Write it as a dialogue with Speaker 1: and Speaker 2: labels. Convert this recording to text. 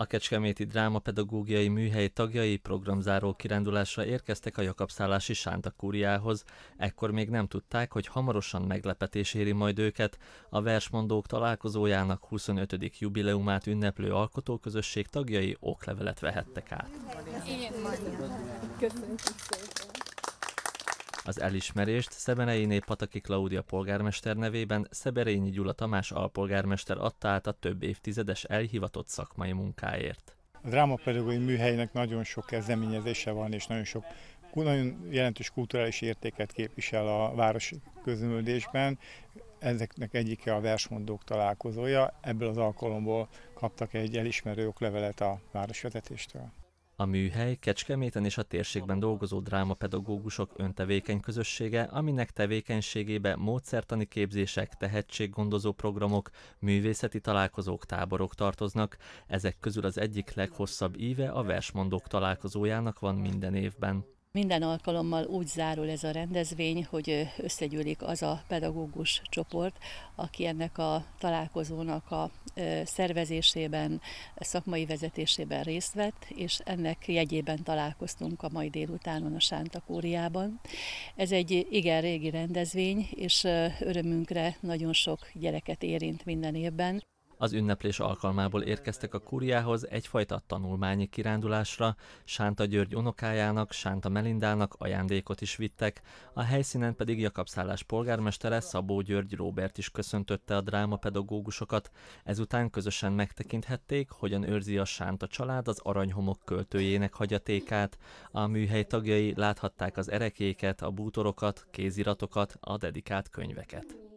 Speaker 1: A Kecskeméti Drámapedagógiai Műhely tagjai programzáró kirándulásra érkeztek a Jakabszállási Sánta kúriához. Ekkor még nem tudták, hogy hamarosan meglepetés éri majd őket. A versmondók találkozójának 25. jubileumát ünneplő alkotóközösség tagjai oklevelet vehettek át.
Speaker 2: Köszönjük.
Speaker 1: Az elismerést Szebereinné Pataki Klaudia polgármester nevében Szeberényi Gyula Tamás alpolgármester adta át a több évtizedes elhivatott szakmai munkáért.
Speaker 3: A drámapedagógiai műhelynek nagyon sok kezdeményezése van, és nagyon sok nagyon jelentős kulturális értéket képvisel a város közműlődésben. Ezeknek egyike a versmondók találkozója. Ebből az alkalomból kaptak egy elismerő oklevelet a városvezetéstől.
Speaker 1: A műhely Kecskeméten és a térségben dolgozó drámapedagógusok öntevékeny közössége, aminek tevékenységébe módszertani képzések, tehetséggondozó programok, művészeti találkozók, táborok tartoznak. Ezek közül az egyik leghosszabb íve a versmondók találkozójának van minden évben.
Speaker 2: Minden alkalommal úgy zárul ez a rendezvény, hogy összegyűlik az a pedagógus csoport, aki ennek a találkozónak a szervezésében, szakmai vezetésében részt vett, és ennek jegyében találkoztunk a mai délutánon a Sántakóriában. Ez egy igen régi rendezvény, és örömünkre nagyon sok gyereket érint minden évben.
Speaker 1: Az ünneplés alkalmából érkeztek a kúriához egyfajta tanulmányi kirándulásra, Sánta György unokájának, Sánta Melindának ajándékot is vittek, a helyszínen pedig Jakabszállás polgármestere Szabó György Róbert is köszöntötte a drámapedagógusokat, ezután közösen megtekinthették, hogyan őrzi a Sánta család az aranyhomok költőjének hagyatékát, a műhely tagjai láthatták az erekéket, a bútorokat, kéziratokat, a dedikált könyveket.